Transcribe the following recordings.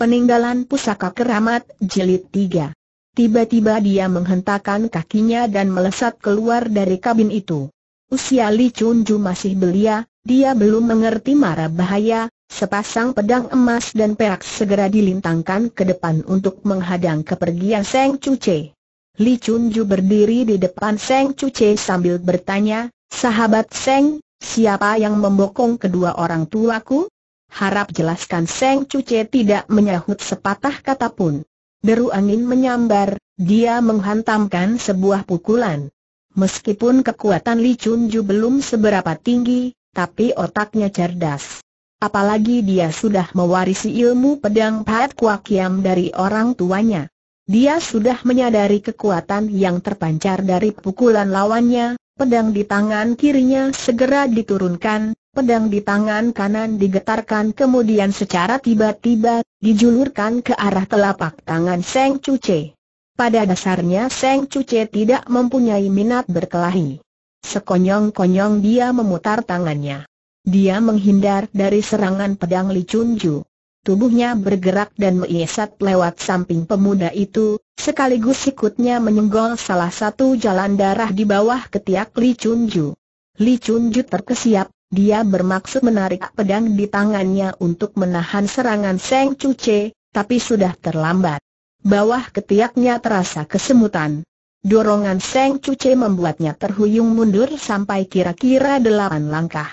Peninggalan Pusaka Keramat Jilid 3 Tiba-tiba dia menghentakkan kakinya dan melesat keluar dari kabin itu. Usia Li Chunju masih belia, dia belum mengerti mara bahaya, sepasang pedang emas dan perak segera dilintangkan ke depan untuk menghadang kepergian Seng Cuce. Li Chunju berdiri di depan Seng Cuce sambil bertanya, Sahabat Seng, siapa yang membokong kedua orang tuaku? harap jelaskan Seng Cuce tidak menyahut sepatah kata pun. Deru angin menyambar, dia menghantamkan sebuah pukulan. Meskipun kekuatan Li Chunju belum seberapa tinggi, tapi otaknya cerdas. Apalagi dia sudah mewarisi ilmu pedang Pat Kuak Yam dari orang tuanya. Dia sudah menyadari kekuatan yang terpancar dari pukulan lawannya, pedang di tangan kirinya segera diturunkan, Pedang di tangan kanan digetarkan kemudian secara tiba-tiba, dijulurkan ke arah telapak tangan Seng Cuce. Pada dasarnya Seng Cuce tidak mempunyai minat berkelahi. Sekonyong-konyong dia memutar tangannya. Dia menghindar dari serangan pedang Li Chunju. Tubuhnya bergerak dan meiesat lewat samping pemuda itu, sekaligus sikutnya menyenggol salah satu jalan darah di bawah ketiak Li Chunju. Li Chunju terkesiap, dia bermaksud menarik pedang di tangannya untuk menahan serangan Seng Cuce, tapi sudah terlambat. Bawah ketiaknya terasa kesemutan. Dorongan Seng Cuce membuatnya terhuyung mundur sampai kira-kira delapan langkah.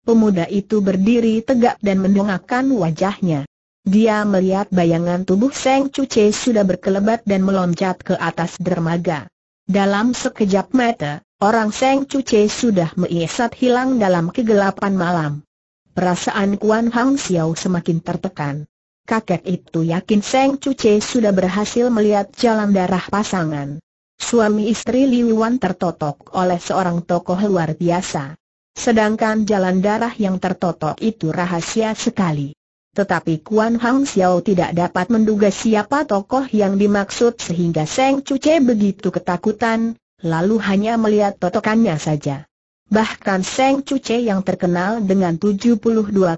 Pemuda itu berdiri tegak dan mendongakkan wajahnya. Dia melihat bayangan tubuh Seng Cuce sudah berkelebat dan meloncat ke atas dermaga. Dalam sekejap mata, Orang Seng Cuce sudah meiesat hilang dalam kegelapan malam. Perasaan Kuan Hang Xiao semakin tertekan. Kakek itu yakin Seng Cuce sudah berhasil melihat jalan darah pasangan. Suami istri Wan tertotok oleh seorang tokoh luar biasa. Sedangkan jalan darah yang tertotok itu rahasia sekali. Tetapi Kuan Hang Xiao tidak dapat menduga siapa tokoh yang dimaksud sehingga Seng Cuce begitu ketakutan, lalu hanya melihat totokannya saja. Bahkan Seng Cuce yang terkenal dengan 72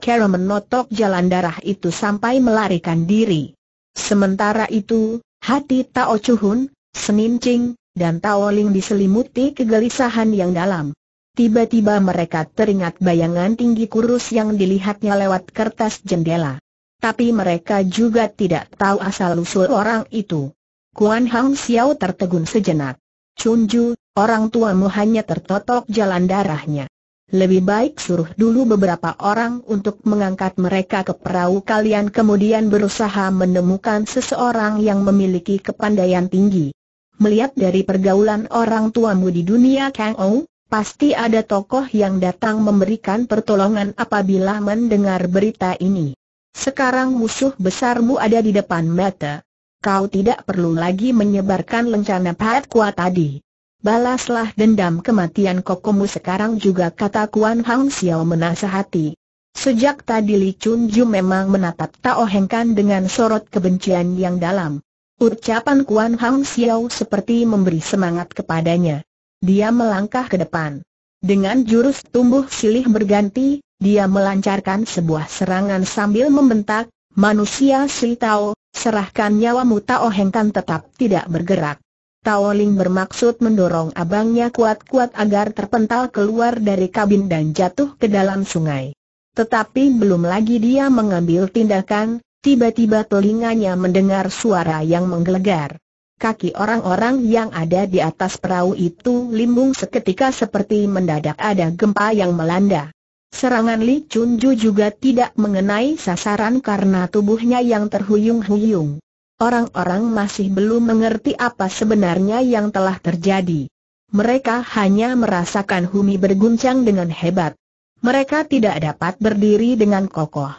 kera menotok jalan darah itu sampai melarikan diri. Sementara itu, hati Tao Chuhun, Senin Ching, dan Tao Ling diselimuti kegelisahan yang dalam. Tiba-tiba mereka teringat bayangan tinggi kurus yang dilihatnya lewat kertas jendela. Tapi mereka juga tidak tahu asal-usul orang itu. Kuan Hang Xiao tertegun sejenak. Chunju, orang tuamu hanya tertotok jalan darahnya. Lebih baik suruh dulu beberapa orang untuk mengangkat mereka ke perahu kalian kemudian berusaha menemukan seseorang yang memiliki kepandaian tinggi. Melihat dari pergaulan orang tuamu di dunia Kang Ou, pasti ada tokoh yang datang memberikan pertolongan apabila mendengar berita ini. Sekarang musuh besarmu ada di depan mata, kau tidak perlu lagi menyebarkan lencana pahat kuat tadi. Balaslah dendam kematian kokomu sekarang juga kata Kuan Hang Xiao menasehati. Sejak tadi Li Chun Ju memang menatap Tao Heng Kan dengan sorot kebencian yang dalam. Ucapan Kuan Hang Xiao seperti memberi semangat kepadanya. Dia melangkah ke depan. Dengan jurus tumbuh silih berganti, dia melancarkan sebuah serangan sambil membentak, manusia si Tao, Serahkan nyawamu Tao Heng Kan tetap tidak bergerak. Tao Ling bermaksud mendorong abangnya kuat-kuat agar terpental keluar dari kabin dan jatuh ke dalam sungai. Tetapi belum lagi dia mengambil tindakan, tiba-tiba telinganya mendengar suara yang menggelegar. Kaki orang-orang yang ada di atas perahu itu limbung seketika seperti mendadak ada gempa yang melanda. Serangan Li Chunju juga tidak mengenai sasaran karena tubuhnya yang terhuyung-huyung. Orang-orang masih belum mengerti apa sebenarnya yang telah terjadi. Mereka hanya merasakan Humi berguncang dengan hebat. Mereka tidak dapat berdiri dengan kokoh.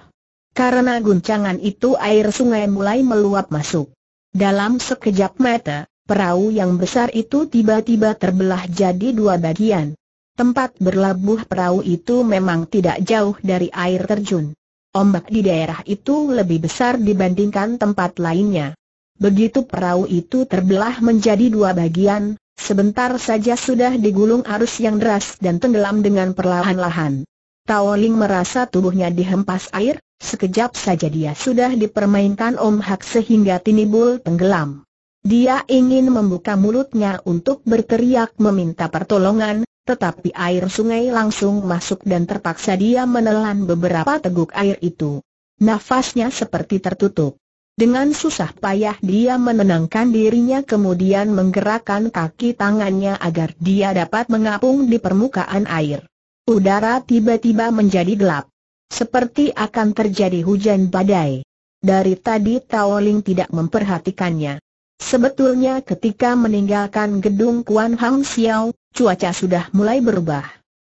Karena guncangan itu air sungai mulai meluap masuk. Dalam sekejap mata, perahu yang besar itu tiba-tiba terbelah jadi dua bagian. Tempat berlabuh perahu itu memang tidak jauh dari air terjun. Ombak di daerah itu lebih besar dibandingkan tempat lainnya. Begitu perahu itu terbelah menjadi dua bagian, sebentar saja sudah digulung arus yang deras dan tenggelam dengan perlahan-lahan. Taoling merasa tubuhnya dihempas air, sekejap saja dia sudah dipermainkan Om Hak sehingga tinibul tenggelam. Dia ingin membuka mulutnya untuk berteriak meminta pertolongan, tetapi air sungai langsung masuk dan terpaksa dia menelan beberapa teguk air itu. Nafasnya seperti tertutup. Dengan susah payah dia menenangkan dirinya kemudian menggerakkan kaki tangannya agar dia dapat mengapung di permukaan air. Udara tiba-tiba menjadi gelap. Seperti akan terjadi hujan badai. Dari tadi Taoling tidak memperhatikannya. Sebetulnya ketika meninggalkan gedung Kuan Hang Xiao, cuaca sudah mulai berubah.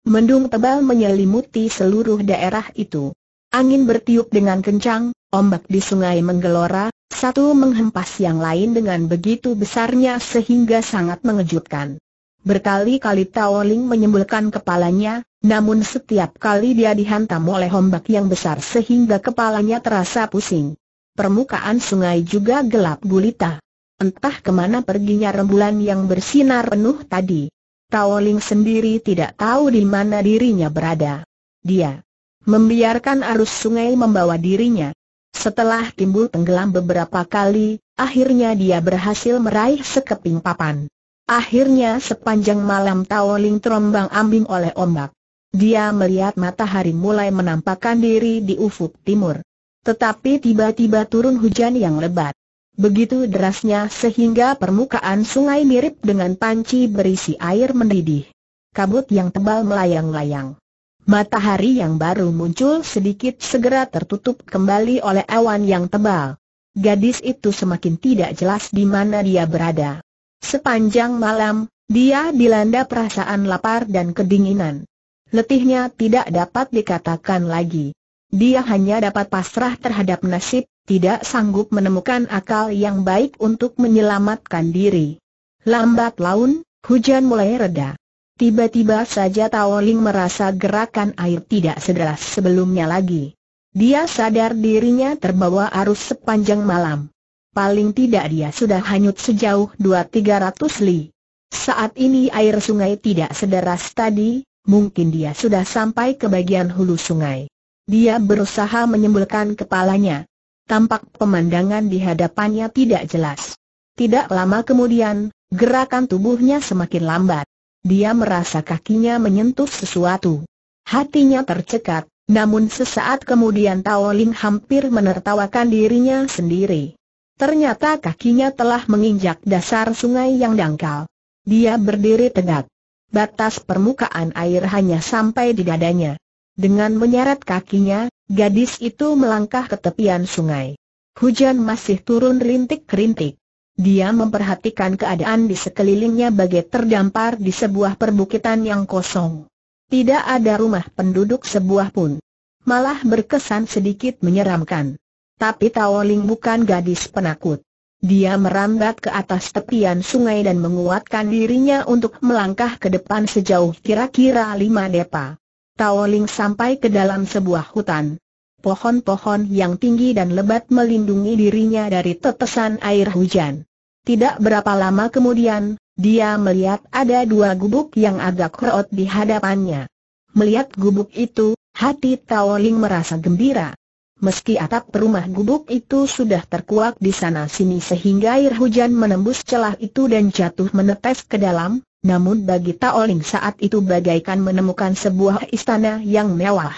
Mendung tebal menyelimuti seluruh daerah itu. Angin bertiup dengan kencang, ombak di sungai menggelora, satu menghempas yang lain dengan begitu besarnya sehingga sangat mengejutkan. Berkali-kali Tao Ling menyembulkan kepalanya, namun setiap kali dia dihantam oleh ombak yang besar sehingga kepalanya terasa pusing. Permukaan sungai juga gelap gulita. Entah kemana perginya rembulan yang bersinar penuh tadi. Tao sendiri tidak tahu di mana dirinya berada. Dia membiarkan arus sungai membawa dirinya. Setelah timbul tenggelam beberapa kali, akhirnya dia berhasil meraih sekeping papan. Akhirnya sepanjang malam Tao terombang ambing oleh ombak. Dia melihat matahari mulai menampakkan diri di ufuk timur. Tetapi tiba-tiba turun hujan yang lebat. Begitu derasnya sehingga permukaan sungai mirip dengan panci berisi air mendidih. Kabut yang tebal melayang-layang. Matahari yang baru muncul sedikit segera tertutup kembali oleh awan yang tebal. Gadis itu semakin tidak jelas di mana dia berada. Sepanjang malam, dia dilanda perasaan lapar dan kedinginan. Letihnya tidak dapat dikatakan lagi. Dia hanya dapat pasrah terhadap nasib, tidak sanggup menemukan akal yang baik untuk menyelamatkan diri. Lambat laun, hujan mulai reda. Tiba-tiba saja Tao merasa gerakan air tidak sederas sebelumnya lagi. Dia sadar dirinya terbawa arus sepanjang malam. Paling tidak dia sudah hanyut sejauh 2-300 li. Saat ini air sungai tidak sederas tadi, mungkin dia sudah sampai ke bagian hulu sungai. Dia berusaha menyembulkan kepalanya. Tampak pemandangan di hadapannya tidak jelas. Tidak lama kemudian, gerakan tubuhnya semakin lambat. Dia merasa kakinya menyentuh sesuatu. Hatinya tercekat, namun sesaat kemudian Tao Ling hampir menertawakan dirinya sendiri. Ternyata kakinya telah menginjak dasar sungai yang dangkal. Dia berdiri tegak. Batas permukaan air hanya sampai di dadanya. Dengan menyeret kakinya, gadis itu melangkah ke tepian sungai. Hujan masih turun rintik-rintik. Dia memperhatikan keadaan di sekelilingnya bagai terdampar di sebuah perbukitan yang kosong. Tidak ada rumah penduduk sebuah pun. Malah berkesan sedikit menyeramkan. Tapi Taoling bukan gadis penakut. Dia merambat ke atas tepian sungai dan menguatkan dirinya untuk melangkah ke depan sejauh kira-kira lima depa. Taoling sampai ke dalam sebuah hutan. Pohon-pohon yang tinggi dan lebat melindungi dirinya dari tetesan air hujan. Tidak berapa lama kemudian, dia melihat ada dua gubuk yang agak kerot di hadapannya. Melihat gubuk itu, hati Taoling merasa gembira. Meski atap rumah gubuk itu sudah terkuak di sana-sini sehingga air hujan menembus celah itu dan jatuh menetes ke dalam, namun bagi Taoling saat itu bagaikan menemukan sebuah istana yang mewah.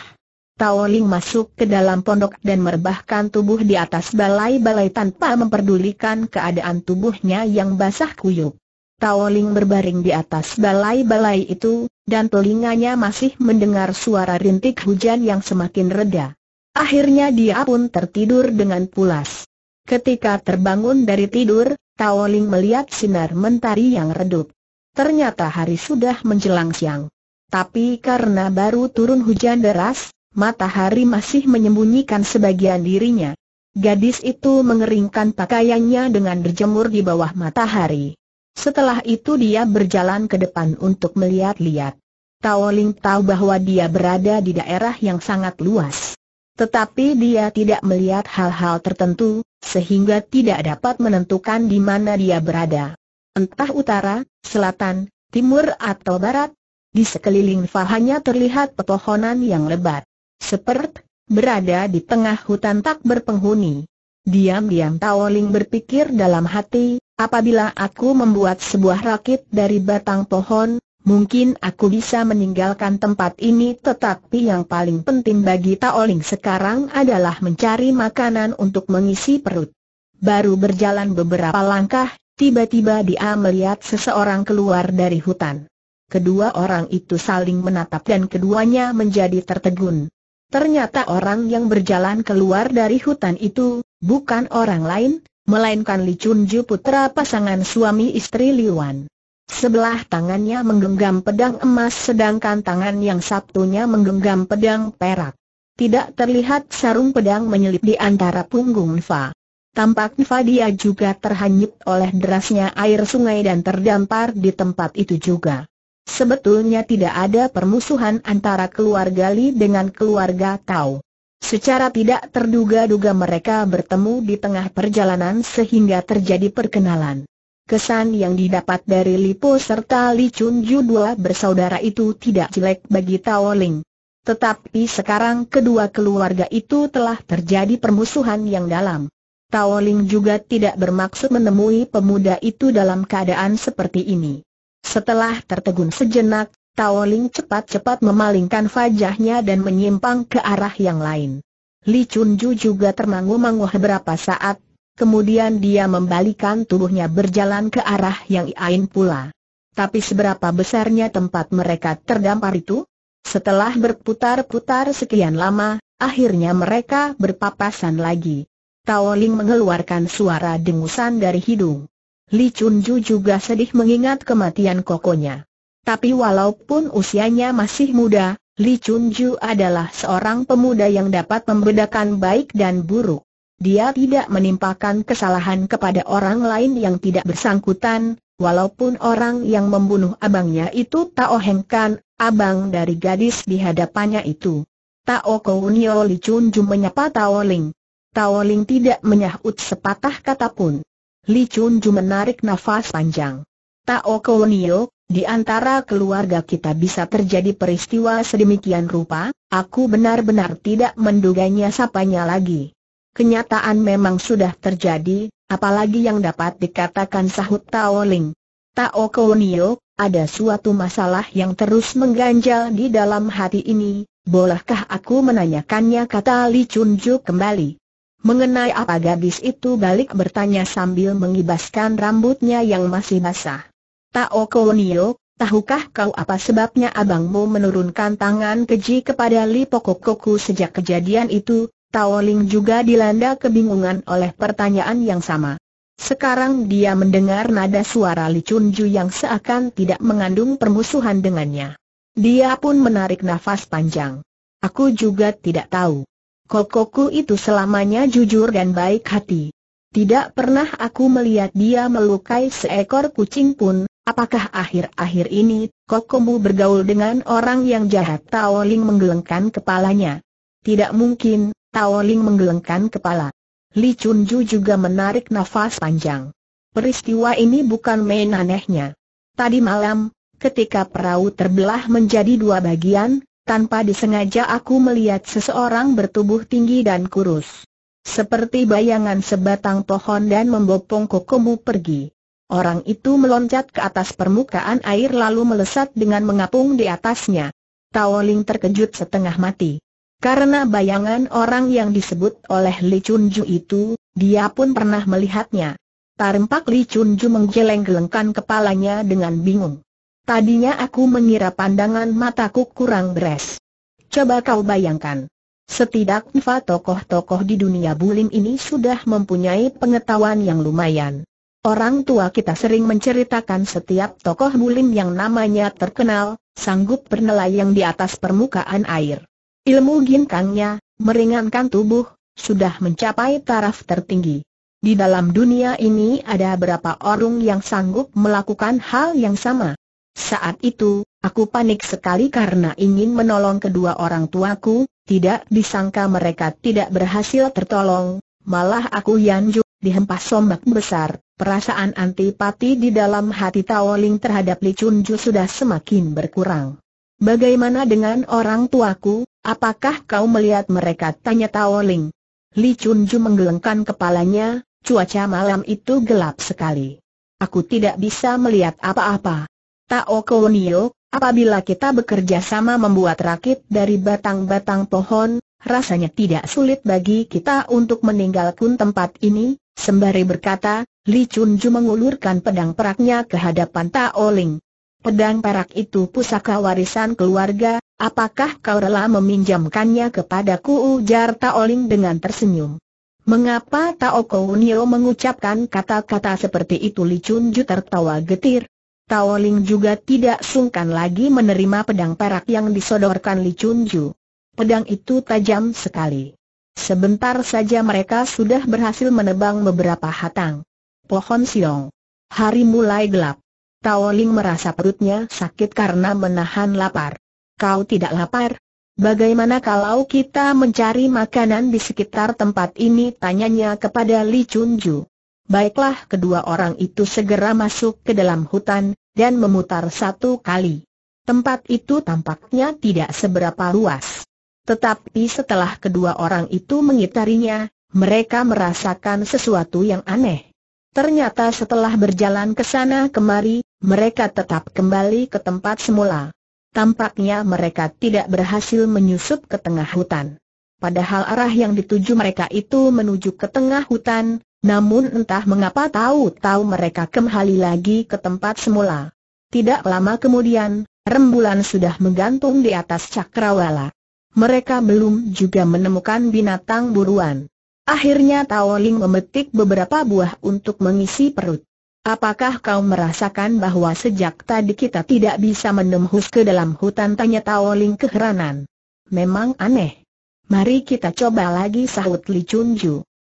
Taoling masuk ke dalam pondok dan merebahkan tubuh di atas balai-balai tanpa memperdulikan keadaan tubuhnya yang basah kuyup. Taoling berbaring di atas balai-balai itu, dan telinganya masih mendengar suara rintik hujan yang semakin reda. Akhirnya dia pun tertidur dengan pulas. Ketika terbangun dari tidur, Taoling melihat sinar mentari yang redup ternyata hari sudah menjelang siang. Tapi karena baru turun hujan deras, matahari masih menyembunyikan sebagian dirinya. Gadis itu mengeringkan pakaiannya dengan berjemur di bawah matahari. Setelah itu dia berjalan ke depan untuk melihat-lihat. Tao tahu bahwa dia berada di daerah yang sangat luas. Tetapi dia tidak melihat hal-hal tertentu, sehingga tidak dapat menentukan di mana dia berada entah utara, selatan, timur atau barat. Di sekeliling hanya terlihat pepohonan yang lebat. Seperti berada di tengah hutan tak berpenghuni. Diam-diam Taoling berpikir dalam hati, apabila aku membuat sebuah rakit dari batang pohon, mungkin aku bisa meninggalkan tempat ini tetapi yang paling penting bagi Taoling sekarang adalah mencari makanan untuk mengisi perut. Baru berjalan beberapa langkah, Tiba-tiba dia melihat seseorang keluar dari hutan. Kedua orang itu saling menatap dan keduanya menjadi tertegun. Ternyata orang yang berjalan keluar dari hutan itu, bukan orang lain, melainkan Li Chunju putra pasangan suami istri Wan. Sebelah tangannya menggenggam pedang emas sedangkan tangan yang satunya menggenggam pedang perak. Tidak terlihat sarung pedang menyelip di antara punggung Fa. Tampak Fadia juga terhanyut oleh derasnya air sungai dan terdampar di tempat itu juga. Sebetulnya tidak ada permusuhan antara keluarga Li dengan keluarga Tao. Secara tidak terduga-duga mereka bertemu di tengah perjalanan sehingga terjadi perkenalan. Kesan yang didapat dari Li Po serta Li Chun Ju dua bersaudara itu tidak jelek bagi Tao Ling. Tetapi sekarang kedua keluarga itu telah terjadi permusuhan yang dalam. Tao juga tidak bermaksud menemui pemuda itu dalam keadaan seperti ini. Setelah tertegun sejenak, Tao cepat-cepat memalingkan wajahnya dan menyimpang ke arah yang lain. Li Chunju juga termangu-mangu beberapa saat, kemudian dia membalikan tubuhnya berjalan ke arah yang lain pula. Tapi seberapa besarnya tempat mereka terdampar itu? Setelah berputar-putar sekian lama, akhirnya mereka berpapasan lagi. Tao Ling mengeluarkan suara dengusan dari hidung. Li Chunju juga sedih mengingat kematian kokonya. Tapi walaupun usianya masih muda, Li Chunju adalah seorang pemuda yang dapat membedakan baik dan buruk. Dia tidak menimpakan kesalahan kepada orang lain yang tidak bersangkutan, walaupun orang yang membunuh abangnya itu Tao Hengkan, abang dari gadis di hadapannya itu. Tao Kounio Li Chunju menyapa Tao Ling. Tao Ling tidak menyahut sepatah kata pun. Li Chun Ju menarik nafas panjang. Tao Kownio, di antara keluarga kita bisa terjadi peristiwa sedemikian rupa, aku benar-benar tidak menduganya sapanya lagi. Kenyataan memang sudah terjadi, apalagi yang dapat dikatakan sahut Tao Ling. Tao Kownio, ada suatu masalah yang terus mengganjal di dalam hati ini, bolehkah aku menanyakannya kata Li Chun Ju kembali. Mengenai apa gadis itu balik bertanya sambil mengibaskan rambutnya yang masih basah. Tao Kounio, tahukah kau apa sebabnya abangmu menurunkan tangan keji kepada Li Pokokoku sejak kejadian itu? Tao Ling juga dilanda kebingungan oleh pertanyaan yang sama. Sekarang dia mendengar nada suara Li Chunju yang seakan tidak mengandung permusuhan dengannya. Dia pun menarik nafas panjang. Aku juga tidak tahu. Kokoku itu selamanya jujur dan baik hati. Tidak pernah aku melihat dia melukai seekor kucing pun, apakah akhir-akhir ini, kokomu bergaul dengan orang yang jahat Tao menggelengkan kepalanya. Tidak mungkin, Tao menggelengkan kepala. Li Chunju juga menarik nafas panjang. Peristiwa ini bukan main anehnya. Tadi malam, ketika perahu terbelah menjadi dua bagian, tanpa disengaja aku melihat seseorang bertubuh tinggi dan kurus. Seperti bayangan sebatang pohon dan membopong kokomu pergi. Orang itu meloncat ke atas permukaan air lalu melesat dengan mengapung di atasnya. Taoling terkejut setengah mati. Karena bayangan orang yang disebut oleh Li Chunju itu, dia pun pernah melihatnya. Tarempak Li Chunju menggeleng-gelengkan kepalanya dengan bingung. Tadinya aku mengira pandangan mataku kurang beres. Coba kau bayangkan. Setidaknya tokoh-tokoh di dunia bulim ini sudah mempunyai pengetahuan yang lumayan. Orang tua kita sering menceritakan setiap tokoh bulim yang namanya terkenal, sanggup bernelayang di atas permukaan air. Ilmu ginkangnya, meringankan tubuh, sudah mencapai taraf tertinggi. Di dalam dunia ini ada berapa orang yang sanggup melakukan hal yang sama. Saat itu, aku panik sekali karena ingin menolong kedua orang tuaku, tidak disangka mereka tidak berhasil tertolong, malah aku Yanju, dihempas ombak besar, perasaan antipati di dalam hati Taoling terhadap Li Chunju sudah semakin berkurang. Bagaimana dengan orang tuaku, apakah kau melihat mereka? Tanya Taoling. Li Chunju menggelengkan kepalanya, cuaca malam itu gelap sekali. Aku tidak bisa melihat apa-apa kata Okonio, apabila kita bekerja sama membuat rakit dari batang-batang pohon, rasanya tidak sulit bagi kita untuk meninggalkan tempat ini, sembari berkata, Li Chunju mengulurkan pedang peraknya ke hadapan Ling. Pedang perak itu pusaka warisan keluarga, apakah kau rela meminjamkannya kepadaku ujar Ling dengan tersenyum. Mengapa Tao Kounio mengucapkan kata-kata seperti itu Li Chunju tertawa getir, Tao Ling juga tidak sungkan lagi menerima pedang perak yang disodorkan Li Chunju. Pedang itu tajam sekali. Sebentar saja mereka sudah berhasil menebang beberapa hatang. Pohon siong. Hari mulai gelap. Tao Ling merasa perutnya sakit karena menahan lapar. Kau tidak lapar? Bagaimana kalau kita mencari makanan di sekitar tempat ini? Tanyanya kepada Li Chunju. Baiklah kedua orang itu segera masuk ke dalam hutan, dan memutar satu kali. Tempat itu tampaknya tidak seberapa luas. Tetapi setelah kedua orang itu mengitarinya, mereka merasakan sesuatu yang aneh. Ternyata setelah berjalan ke sana kemari, mereka tetap kembali ke tempat semula. Tampaknya mereka tidak berhasil menyusup ke tengah hutan. Padahal arah yang dituju mereka itu menuju ke tengah hutan, namun entah mengapa tahu-tahu mereka kembali lagi ke tempat semula. Tidak lama kemudian, rembulan sudah menggantung di atas cakrawala. Mereka belum juga menemukan binatang buruan. Akhirnya Tao memetik beberapa buah untuk mengisi perut. Apakah kau merasakan bahwa sejak tadi kita tidak bisa menembus ke dalam hutan? Tanya Tao keheranan. Memang aneh. Mari kita coba lagi sahut Li Chun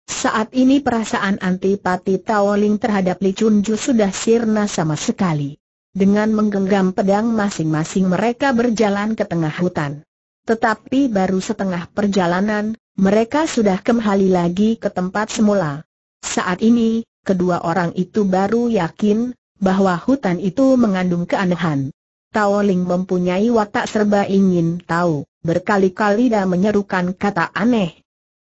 saat ini perasaan antipati Taoling terhadap Li Chunju sudah sirna sama sekali. Dengan menggenggam pedang masing-masing mereka berjalan ke tengah hutan. Tetapi baru setengah perjalanan, mereka sudah kembali lagi ke tempat semula. Saat ini, kedua orang itu baru yakin bahwa hutan itu mengandung keanehan. Taoling mempunyai watak serba ingin tahu, berkali-kali dia menyerukan kata aneh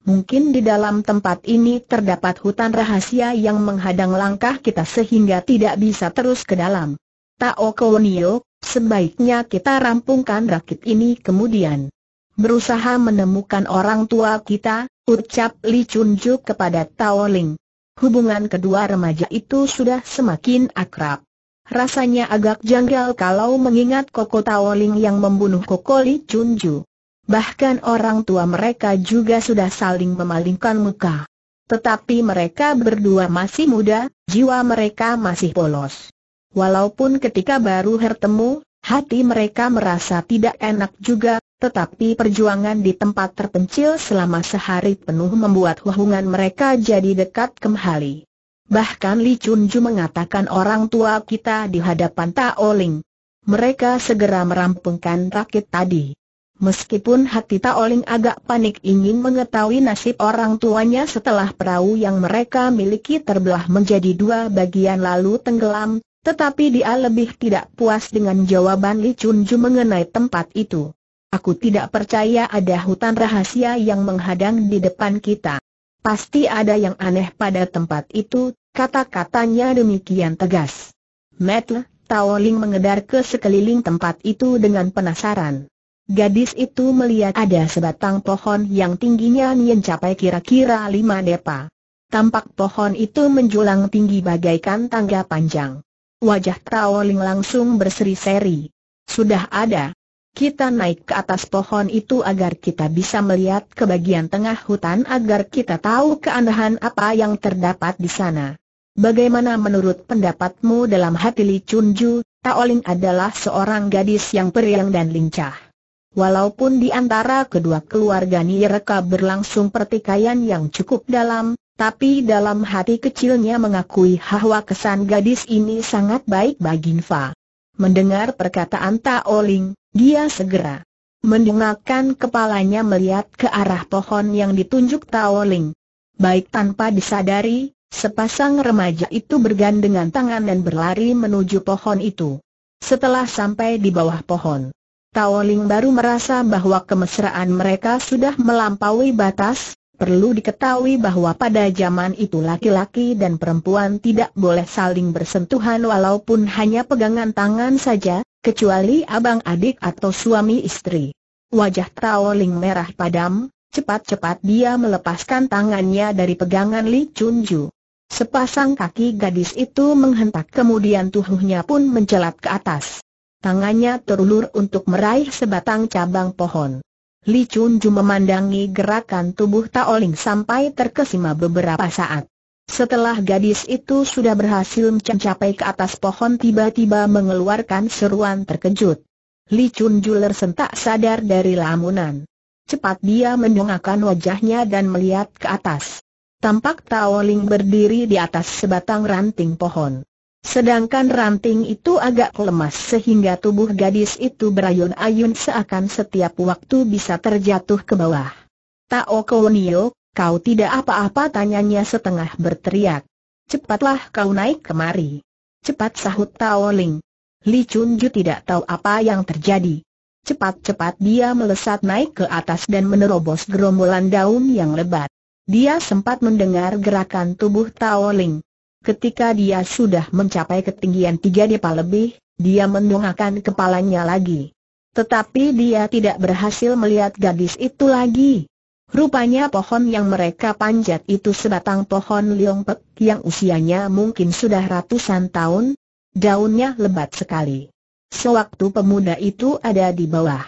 Mungkin di dalam tempat ini terdapat hutan rahasia yang menghadang langkah kita sehingga tidak bisa terus ke dalam. Tao Kowonio, sebaiknya kita rampungkan rakit ini kemudian. Berusaha menemukan orang tua kita, ucap Li Chunju kepada Tao Ling. Hubungan kedua remaja itu sudah semakin akrab. Rasanya agak janggal kalau mengingat Koko Tao Ling yang membunuh Koko Li Chunju bahkan orang tua mereka juga sudah saling memalingkan muka. Tetapi mereka berdua masih muda, jiwa mereka masih polos. Walaupun ketika baru bertemu, hati mereka merasa tidak enak juga, tetapi perjuangan di tempat terpencil selama sehari penuh membuat hubungan mereka jadi dekat kembali. Bahkan Li Chunju mengatakan orang tua kita di hadapan Taoling. Mereka segera merampungkan rakit tadi. Meskipun hati Taoling agak panik ingin mengetahui nasib orang tuanya setelah perahu yang mereka miliki terbelah menjadi dua bagian lalu tenggelam, tetapi dia lebih tidak puas dengan jawaban Li Chunju mengenai tempat itu. Aku tidak percaya ada hutan rahasia yang menghadang di depan kita. Pasti ada yang aneh pada tempat itu, kata-katanya demikian tegas. Metle, Taoling mengedar ke sekeliling tempat itu dengan penasaran. Gadis itu melihat ada sebatang pohon yang tingginya mencapai kira-kira lima depa. Tampak pohon itu menjulang tinggi bagaikan tangga panjang. Wajah Tao langsung berseri-seri. Sudah ada. Kita naik ke atas pohon itu agar kita bisa melihat ke bagian tengah hutan agar kita tahu keanehan apa yang terdapat di sana. Bagaimana menurut pendapatmu dalam hati Li Chunju, adalah seorang gadis yang periang dan lincah. Walaupun di antara kedua keluarga Nireka berlangsung pertikaian yang cukup dalam, tapi dalam hati kecilnya mengakui bahwa kesan gadis ini sangat baik bagi Nfa. Mendengar perkataan Taoling, dia segera Mendengarkan kepalanya melihat ke arah pohon yang ditunjuk Taoling. Baik tanpa disadari, sepasang remaja itu bergandengan tangan dan berlari menuju pohon itu. Setelah sampai di bawah pohon, Taoling baru merasa bahwa kemesraan mereka sudah melampaui batas, perlu diketahui bahwa pada zaman itu laki-laki dan perempuan tidak boleh saling bersentuhan walaupun hanya pegangan tangan saja, kecuali abang adik atau suami istri. Wajah Taoling merah padam, cepat-cepat dia melepaskan tangannya dari pegangan Li Chunju. Sepasang kaki gadis itu menghentak kemudian tubuhnya pun mencelat ke atas tangannya terulur untuk meraih sebatang cabang pohon. Li Chun memandangi gerakan tubuh Taoling sampai terkesima beberapa saat. Setelah gadis itu sudah berhasil mencapai ke atas pohon tiba-tiba mengeluarkan seruan terkejut. Li Chun Ju sentak sadar dari lamunan. Cepat dia mendongakkan wajahnya dan melihat ke atas. Tampak Taoling berdiri di atas sebatang ranting pohon. Sedangkan ranting itu agak lemas sehingga tubuh gadis itu berayun-ayun seakan setiap waktu bisa terjatuh ke bawah. Tao Kounio, kau tidak apa-apa tanyanya setengah berteriak. Cepatlah kau naik kemari. Cepat sahut Tao Ling. Li Chunju tidak tahu apa yang terjadi. Cepat-cepat dia melesat naik ke atas dan menerobos gerombolan daun yang lebat. Dia sempat mendengar gerakan tubuh Tao Ling. Ketika dia sudah mencapai ketinggian tiga depa lebih, dia mendongakkan kepalanya lagi. Tetapi dia tidak berhasil melihat gadis itu lagi. Rupanya pohon yang mereka panjat itu sebatang pohon liongpek yang usianya mungkin sudah ratusan tahun, daunnya lebat sekali. Sewaktu pemuda itu ada di bawah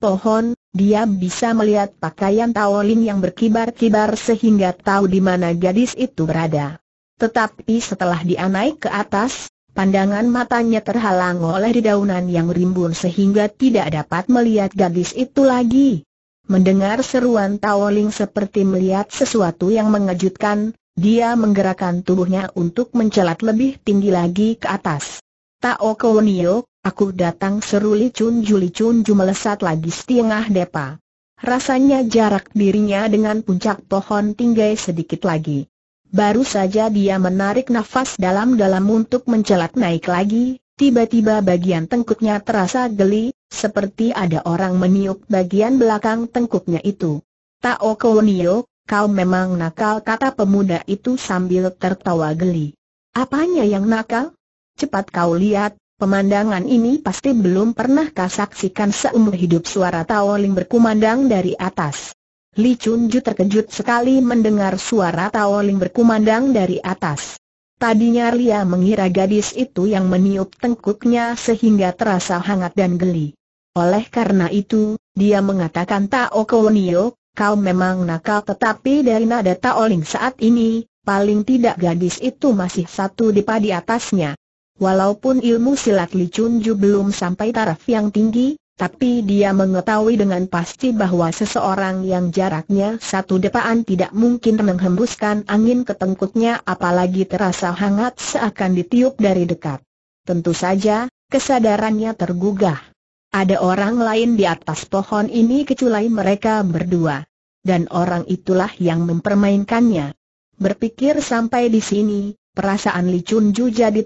pohon, dia bisa melihat pakaian Taolin yang berkibar-kibar sehingga tahu di mana gadis itu berada. Tetapi setelah dia naik ke atas, pandangan matanya terhalang oleh dedaunan yang rimbun sehingga tidak dapat melihat gadis itu lagi. Mendengar seruan Taoling seperti melihat sesuatu yang mengejutkan, dia menggerakkan tubuhnya untuk mencelat lebih tinggi lagi ke atas. Tao Kownio, aku datang seru Li Chun Ju Li Chun Ju melesat lagi setengah depa. Rasanya jarak dirinya dengan puncak pohon tinggi sedikit lagi. Baru saja dia menarik nafas dalam-dalam untuk mencelat naik lagi, tiba-tiba bagian tengkuknya terasa geli, seperti ada orang meniup bagian belakang tengkuknya itu. Tao Kounio, kau memang nakal kata pemuda itu sambil tertawa geli. Apanya yang nakal? Cepat kau lihat, pemandangan ini pasti belum pernah kau saksikan seumur hidup suara Tao Ling berkumandang dari atas. Li Chunju terkejut sekali mendengar suara Taoling berkumandang dari atas. Tadinya Lia mengira gadis itu yang meniup tengkuknya sehingga terasa hangat dan geli. Oleh karena itu, dia mengatakan Tao Kownio, kau memang nakal tetapi dari nada Taoling saat ini, paling tidak gadis itu masih satu di padi atasnya. Walaupun ilmu silat Li Chunju belum sampai taraf yang tinggi, tapi dia mengetahui dengan pasti bahwa seseorang yang jaraknya satu depaan tidak mungkin menghembuskan angin ke tengkuknya apalagi terasa hangat seakan ditiup dari dekat. Tentu saja, kesadarannya tergugah. Ada orang lain di atas pohon ini kecuali mereka berdua. Dan orang itulah yang mempermainkannya. Berpikir sampai di sini, perasaan Li Chun Ju jadi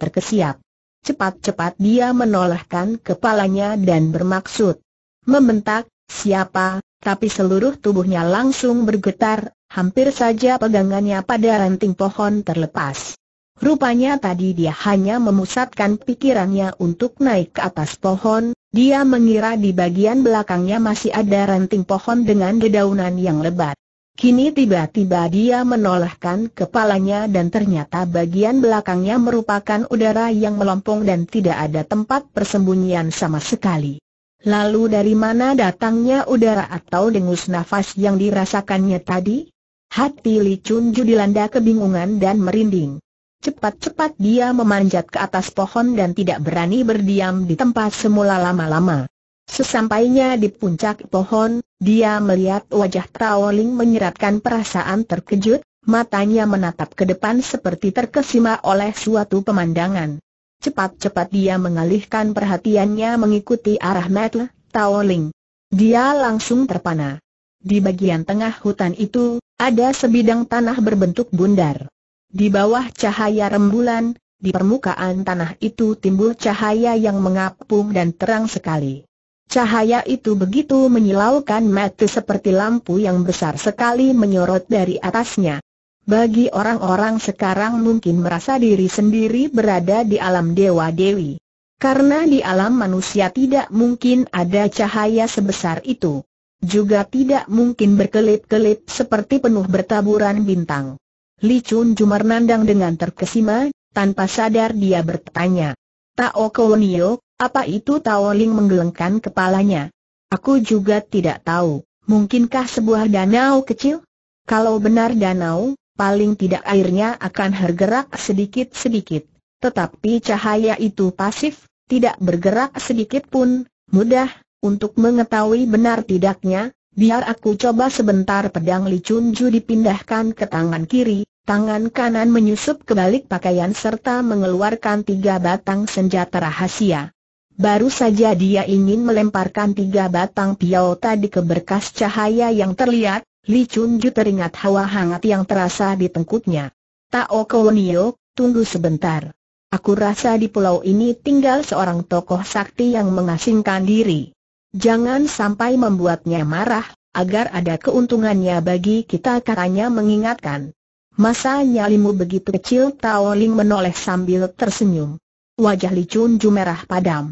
Cepat-cepat dia menolehkan kepalanya dan bermaksud membentak, siapa, tapi seluruh tubuhnya langsung bergetar, hampir saja pegangannya pada ranting pohon terlepas. Rupanya tadi dia hanya memusatkan pikirannya untuk naik ke atas pohon, dia mengira di bagian belakangnya masih ada ranting pohon dengan dedaunan yang lebat. Kini tiba-tiba dia menolakkan kepalanya dan ternyata bagian belakangnya merupakan udara yang melompong dan tidak ada tempat persembunyian sama sekali. Lalu dari mana datangnya udara atau dengus nafas yang dirasakannya tadi? Hati Li Chun Ju dilanda kebingungan dan merinding. Cepat-cepat dia memanjat ke atas pohon dan tidak berani berdiam di tempat semula lama-lama. Sesampainya di puncak pohon, dia melihat wajah Traoling menyeratkan perasaan terkejut, matanya menatap ke depan seperti terkesima oleh suatu pemandangan. Cepat-cepat dia mengalihkan perhatiannya mengikuti arah Metle, Taoling. Dia langsung terpana. Di bagian tengah hutan itu, ada sebidang tanah berbentuk bundar. Di bawah cahaya rembulan, di permukaan tanah itu timbul cahaya yang mengapung dan terang sekali. Cahaya itu begitu menyilaukan mata seperti lampu yang besar sekali menyorot dari atasnya. Bagi orang-orang sekarang mungkin merasa diri sendiri berada di alam Dewa Dewi. Karena di alam manusia tidak mungkin ada cahaya sebesar itu. Juga tidak mungkin berkelip-kelip seperti penuh bertaburan bintang. Li Chun Jumarnandang dengan terkesima, tanpa sadar dia bertanya. Tao Kownio, apa itu Tao menggelengkan kepalanya? Aku juga tidak tahu, mungkinkah sebuah danau kecil? Kalau benar danau, paling tidak airnya akan bergerak sedikit-sedikit. Tetapi cahaya itu pasif, tidak bergerak sedikit pun, mudah, untuk mengetahui benar tidaknya, biar aku coba sebentar pedang Li Chun Ju dipindahkan ke tangan kiri, tangan kanan menyusup ke balik pakaian serta mengeluarkan tiga batang senjata rahasia. Baru saja dia ingin melemparkan tiga batang piau tadi ke berkas cahaya yang terlihat, Li Chun teringat hawa hangat yang terasa di tengkutnya. Tao Kounio, tunggu sebentar. Aku rasa di pulau ini tinggal seorang tokoh sakti yang mengasingkan diri. Jangan sampai membuatnya marah, agar ada keuntungannya bagi kita katanya mengingatkan. Masa nyalimu begitu kecil Tao Ling menoleh sambil tersenyum. Wajah Li jumerah merah padam.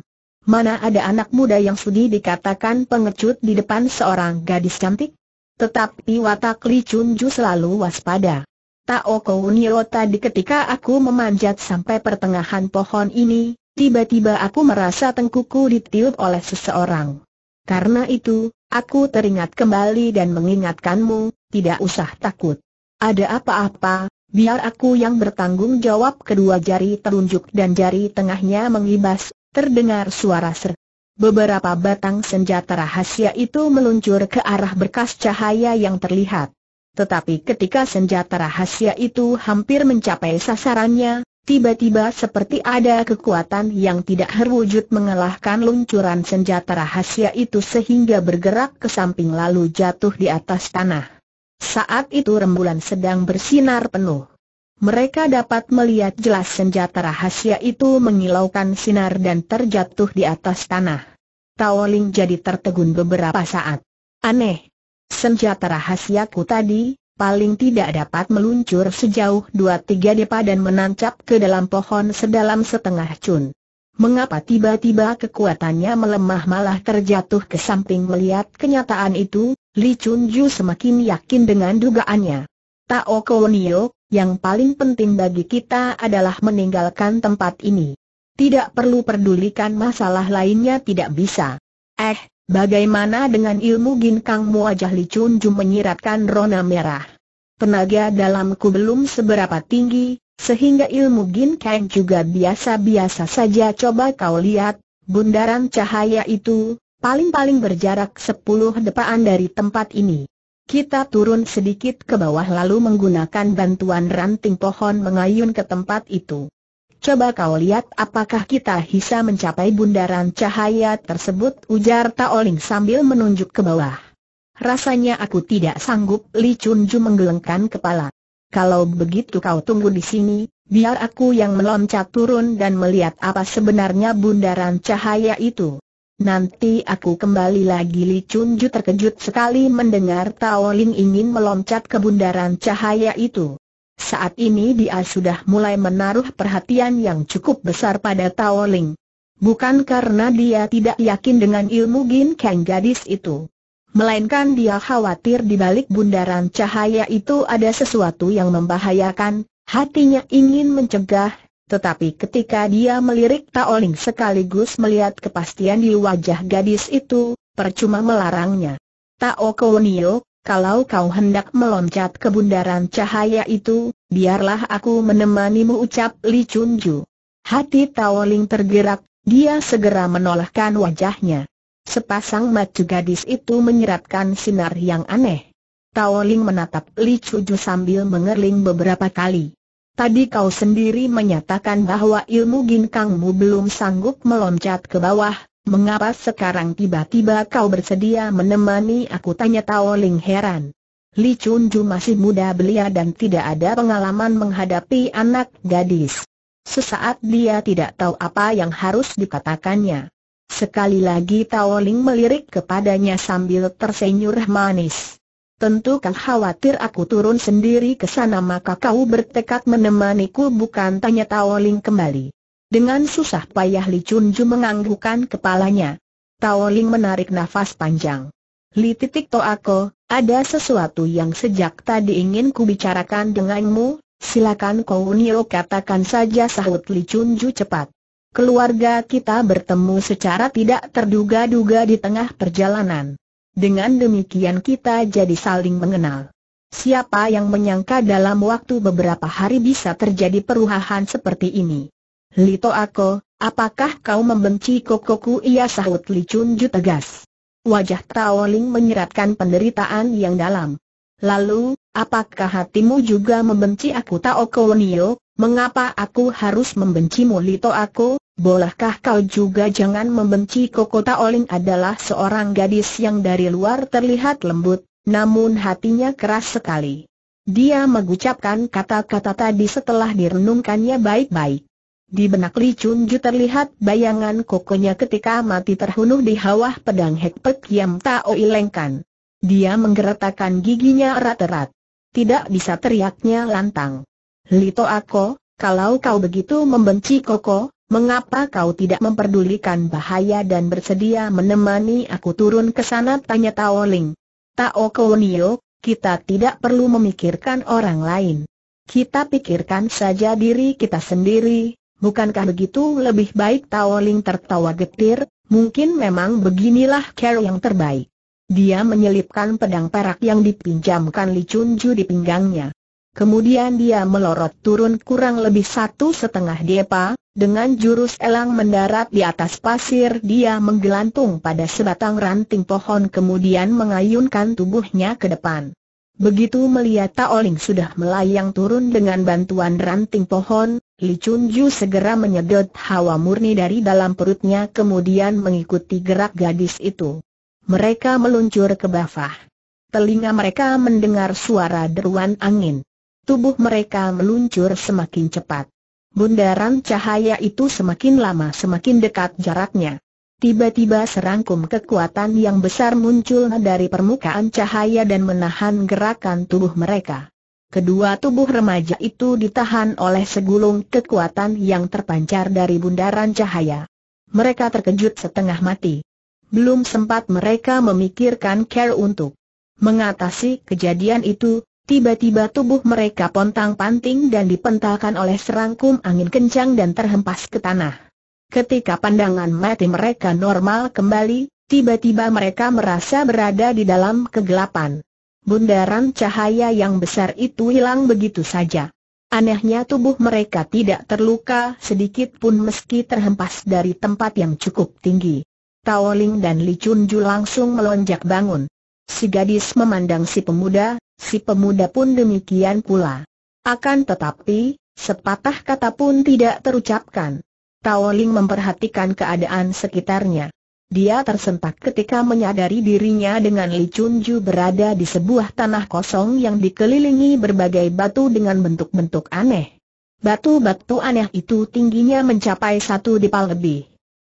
Mana ada anak muda yang sudi dikatakan pengecut di depan seorang gadis cantik? Tetapi watak Li Chun selalu waspada. oke Unio tadi ketika aku memanjat sampai pertengahan pohon ini, tiba-tiba aku merasa tengkuku ditiup oleh seseorang. Karena itu, aku teringat kembali dan mengingatkanmu, tidak usah takut. Ada apa-apa, biar aku yang bertanggung jawab kedua jari telunjuk dan jari tengahnya mengibas, terdengar suara ser. Beberapa batang senjata rahasia itu meluncur ke arah berkas cahaya yang terlihat. Tetapi ketika senjata rahasia itu hampir mencapai sasarannya, tiba-tiba seperti ada kekuatan yang tidak terwujud mengalahkan luncuran senjata rahasia itu sehingga bergerak ke samping lalu jatuh di atas tanah. Saat itu rembulan sedang bersinar penuh mereka dapat melihat jelas senjata rahasia itu mengilaukan sinar dan terjatuh di atas tanah. Taoling jadi tertegun beberapa saat. Aneh. Senjata rahasiaku tadi, paling tidak dapat meluncur sejauh dua tiga depa dan menancap ke dalam pohon sedalam setengah cun. Mengapa tiba-tiba kekuatannya melemah malah terjatuh ke samping melihat kenyataan itu, Li Chun Ju semakin yakin dengan dugaannya. Tao Kounio, yang paling penting bagi kita adalah meninggalkan tempat ini. Tidak perlu pedulikan masalah lainnya tidak bisa. Eh, bagaimana dengan ilmu ginkang muajah licun Jum menyiratkan rona merah? Tenaga dalamku belum seberapa tinggi, sehingga ilmu ginkang juga biasa-biasa saja coba kau lihat, bundaran cahaya itu, paling-paling berjarak sepuluh depaan dari tempat ini. Kita turun sedikit ke bawah lalu menggunakan bantuan ranting pohon mengayun ke tempat itu. Coba kau lihat apakah kita bisa mencapai bundaran cahaya tersebut ujar Taoling sambil menunjuk ke bawah. Rasanya aku tidak sanggup Li Chunju menggelengkan kepala. Kalau begitu kau tunggu di sini, biar aku yang meloncat turun dan melihat apa sebenarnya bundaran cahaya itu. Nanti aku kembali lagi Li Chunju terkejut sekali mendengar Tao Ling ingin meloncat ke bundaran cahaya itu. Saat ini dia sudah mulai menaruh perhatian yang cukup besar pada Tao Ling. Bukan karena dia tidak yakin dengan ilmu Gin Kang gadis itu. Melainkan dia khawatir di balik bundaran cahaya itu ada sesuatu yang membahayakan, hatinya ingin mencegah tetapi ketika dia melirik Taoling sekaligus melihat kepastian di wajah gadis itu, percuma melarangnya. Tao Kounio, kalau kau hendak meloncat ke bundaran cahaya itu, biarlah aku menemanimu ucap Li Chunju. Hati Taoling tergerak, dia segera menolakkan wajahnya. Sepasang mata gadis itu menyeratkan sinar yang aneh. Taoling menatap Li Chunju sambil mengerling beberapa kali. Tadi kau sendiri menyatakan bahwa ilmu ginkangmu belum sanggup meloncat ke bawah, mengapa sekarang tiba-tiba kau bersedia menemani aku tanya Tao Ling heran. Li Chun Ju masih muda belia dan tidak ada pengalaman menghadapi anak gadis. Sesaat dia tidak tahu apa yang harus dikatakannya. Sekali lagi Tao Ling melirik kepadanya sambil tersenyum manis. Tentu kau khawatir aku turun sendiri ke sana maka kau bertekad menemaniku bukan tanya Taoling kembali. Dengan susah payah Li Chun menganggukkan kepalanya. Taoling menarik nafas panjang. Li titik to aku, ada sesuatu yang sejak tadi ingin ku bicarakan denganmu, silakan kau unio katakan saja sahut Li Chun cepat. Keluarga kita bertemu secara tidak terduga-duga di tengah perjalanan. Dengan demikian kita jadi saling mengenal. Siapa yang menyangka dalam waktu beberapa hari bisa terjadi perubahan seperti ini? Lito Ako, apakah kau membenci kokoku? Ia sahut Li Chunju tegas. Wajah Taoling menyeratkan penderitaan yang dalam. Lalu, apakah hatimu juga membenci aku Ko Nio? Mengapa aku harus membencimu Lito Ako? Bolehkah kau juga jangan membenci Kokota Olin adalah seorang gadis yang dari luar terlihat lembut, namun hatinya keras sekali. Dia mengucapkan kata-kata tadi setelah direnungkannya baik-baik. Di benak Li Chun terlihat bayangan kokonya ketika mati terhunus di hawah pedang Hek Pek Yam Tao Ilengkan. Dia menggeretakkan giginya erat-erat. Tidak bisa teriaknya lantang. Lito Ako, kalau kau begitu membenci Koko, Mengapa kau tidak memperdulikan bahaya dan bersedia menemani aku turun ke sana? Tanya Tao Ling. Tao Kounio, kita tidak perlu memikirkan orang lain. Kita pikirkan saja diri kita sendiri, bukankah begitu lebih baik Tao Ling tertawa getir, mungkin memang beginilah care yang terbaik. Dia menyelipkan pedang perak yang dipinjamkan Li Chunju di pinggangnya. Kemudian dia melorot turun kurang lebih satu setengah depa, dengan jurus elang mendarat di atas pasir dia menggelantung pada sebatang ranting pohon kemudian mengayunkan tubuhnya ke depan. Begitu melihat Taoling sudah melayang turun dengan bantuan ranting pohon, Li Chunju segera menyedot hawa murni dari dalam perutnya kemudian mengikuti gerak gadis itu. Mereka meluncur ke bawah. Telinga mereka mendengar suara deruan angin. Tubuh mereka meluncur semakin cepat bundaran cahaya itu semakin lama semakin dekat jaraknya. Tiba-tiba serangkum kekuatan yang besar muncul dari permukaan cahaya dan menahan gerakan tubuh mereka. Kedua tubuh remaja itu ditahan oleh segulung kekuatan yang terpancar dari bundaran cahaya. Mereka terkejut setengah mati. Belum sempat mereka memikirkan care untuk mengatasi kejadian itu, Tiba-tiba tubuh mereka pontang-panting dan dipentalkan oleh serangkum angin kencang dan terhempas ke tanah. Ketika pandangan mati mereka normal kembali, tiba-tiba mereka merasa berada di dalam kegelapan. Bundaran cahaya yang besar itu hilang begitu saja. Anehnya tubuh mereka tidak terluka sedikit pun meski terhempas dari tempat yang cukup tinggi. Taoling dan Li Chunju langsung melonjak bangun. Si gadis memandang si pemuda, si pemuda pun demikian pula. Akan tetapi, sepatah kata pun tidak terucapkan. Taoling memperhatikan keadaan sekitarnya. Dia tersentak ketika menyadari dirinya dengan Li Chunju berada di sebuah tanah kosong yang dikelilingi berbagai batu dengan bentuk-bentuk aneh. Batu-batu aneh itu tingginya mencapai satu dipal lebih.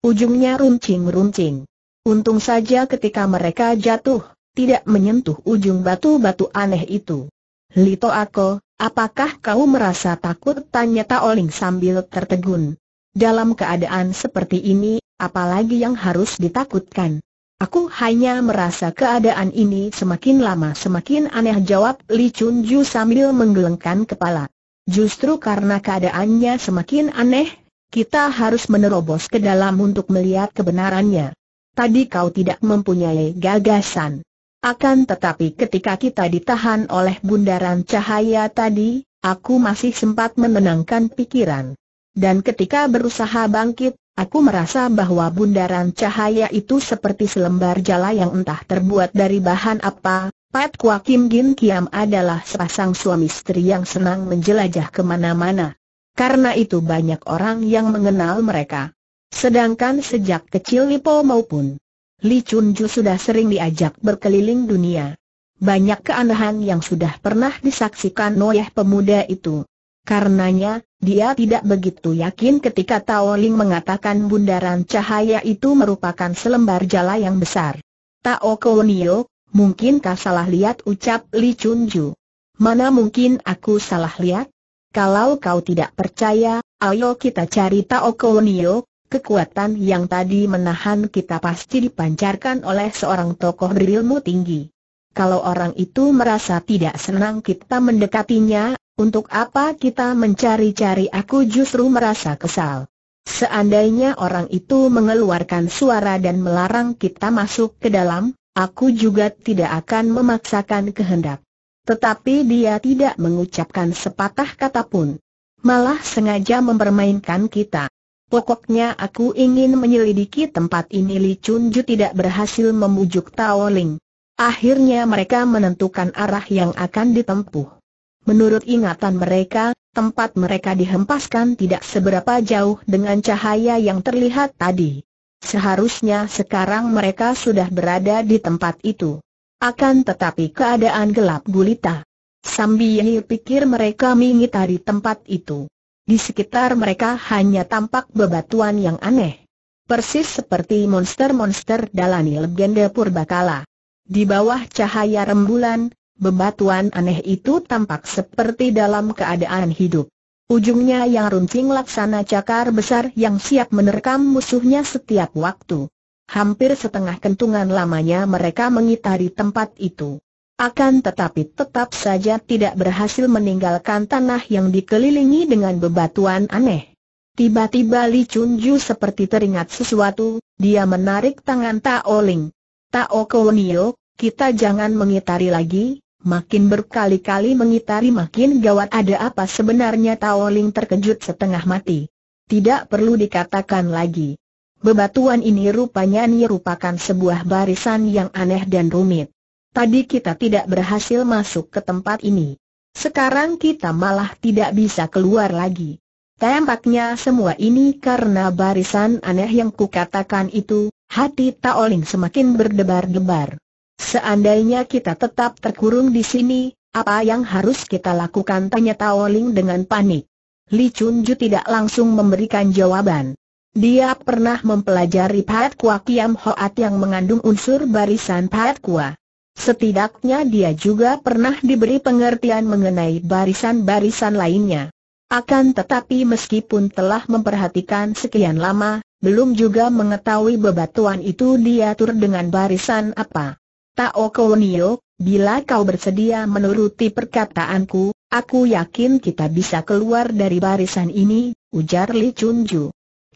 Ujungnya runcing-runcing. Untung saja ketika mereka jatuh, tidak menyentuh ujung batu-batu aneh itu. Lito Ako, apakah kau merasa takut? Tanya Taoling sambil tertegun. Dalam keadaan seperti ini, apalagi yang harus ditakutkan? Aku hanya merasa keadaan ini semakin lama semakin aneh jawab Li Chun Ju sambil menggelengkan kepala. Justru karena keadaannya semakin aneh, kita harus menerobos ke dalam untuk melihat kebenarannya. Tadi kau tidak mempunyai gagasan. Akan tetapi ketika kita ditahan oleh bundaran cahaya tadi, aku masih sempat menenangkan pikiran. Dan ketika berusaha bangkit, aku merasa bahwa bundaran cahaya itu seperti selembar jala yang entah terbuat dari bahan apa. Pat Kwa Kim Gin Kiam adalah sepasang suami istri yang senang menjelajah kemana-mana. Karena itu banyak orang yang mengenal mereka. Sedangkan sejak kecil Lipo maupun Li Chunju sudah sering diajak berkeliling dunia. Banyak keanehan yang sudah pernah disaksikan oleh pemuda itu. Karenanya, dia tidak begitu yakin ketika Tao Ling mengatakan bundaran cahaya itu merupakan selembar jala yang besar. Tao Kounio, mungkinkah salah lihat ucap Li Chunju? Mana mungkin aku salah lihat? Kalau kau tidak percaya, ayo kita cari Tao Kounio, Kekuatan yang tadi menahan kita pasti dipancarkan oleh seorang tokoh berilmu tinggi. Kalau orang itu merasa tidak senang kita mendekatinya, untuk apa kita mencari-cari aku justru merasa kesal. Seandainya orang itu mengeluarkan suara dan melarang kita masuk ke dalam, aku juga tidak akan memaksakan kehendak. Tetapi dia tidak mengucapkan sepatah kata pun. Malah sengaja mempermainkan kita. Pokoknya aku ingin menyelidiki tempat ini Li Chunju tidak berhasil memujuk Tao Ling. Akhirnya mereka menentukan arah yang akan ditempuh. Menurut ingatan mereka, tempat mereka dihempaskan tidak seberapa jauh dengan cahaya yang terlihat tadi. Seharusnya sekarang mereka sudah berada di tempat itu. Akan tetapi keadaan gelap gulita. Sambil pikir mereka mengitari tempat itu. Di sekitar mereka hanya tampak bebatuan yang aneh. Persis seperti monster-monster dalani legenda purbakala. Di bawah cahaya rembulan, bebatuan aneh itu tampak seperti dalam keadaan hidup. Ujungnya yang runcing laksana cakar besar yang siap menerkam musuhnya setiap waktu. Hampir setengah kentungan lamanya mereka mengitari tempat itu akan tetapi tetap saja tidak berhasil meninggalkan tanah yang dikelilingi dengan bebatuan aneh. Tiba-tiba Li Chunju seperti teringat sesuatu, dia menarik tangan Tao Ling. Tao Kounio, kita jangan mengitari lagi, Makin berkali-kali mengitari makin gawat ada apa sebenarnya Tao Ling terkejut setengah mati. Tidak perlu dikatakan lagi. Bebatuan ini rupanya merupakan sebuah barisan yang aneh dan rumit. Tadi kita tidak berhasil masuk ke tempat ini. Sekarang kita malah tidak bisa keluar lagi. Tampaknya semua ini karena barisan aneh yang kukatakan itu, hati Taoling semakin berdebar-debar. Seandainya kita tetap terkurung di sini, apa yang harus kita lakukan? Tanya Taoling dengan panik. Li Chunju tidak langsung memberikan jawaban. Dia pernah mempelajari Pat Kua Kiam Hoat yang mengandung unsur barisan Pat Kua. Setidaknya dia juga pernah diberi pengertian mengenai barisan-barisan lainnya. Akan tetapi meskipun telah memperhatikan sekian lama, belum juga mengetahui bebatuan itu diatur dengan barisan apa. Tao Kounio, bila kau bersedia menuruti perkataanku, aku yakin kita bisa keluar dari barisan ini, ujar Li Chunju.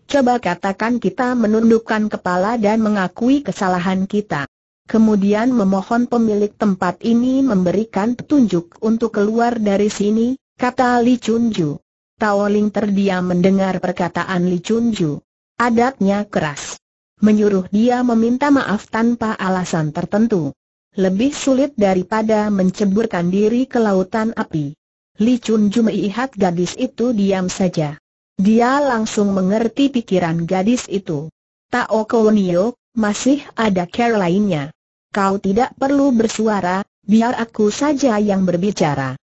Coba katakan kita menundukkan kepala dan mengakui kesalahan kita kemudian memohon pemilik tempat ini memberikan petunjuk untuk keluar dari sini, kata Li Chunju. Tao Ling terdiam mendengar perkataan Li Chunju. Adatnya keras. Menyuruh dia meminta maaf tanpa alasan tertentu. Lebih sulit daripada menceburkan diri ke lautan api. Li Chunju melihat gadis itu diam saja. Dia langsung mengerti pikiran gadis itu. Tao Kownio, masih ada care lainnya kau tidak perlu bersuara, biar aku saja yang berbicara.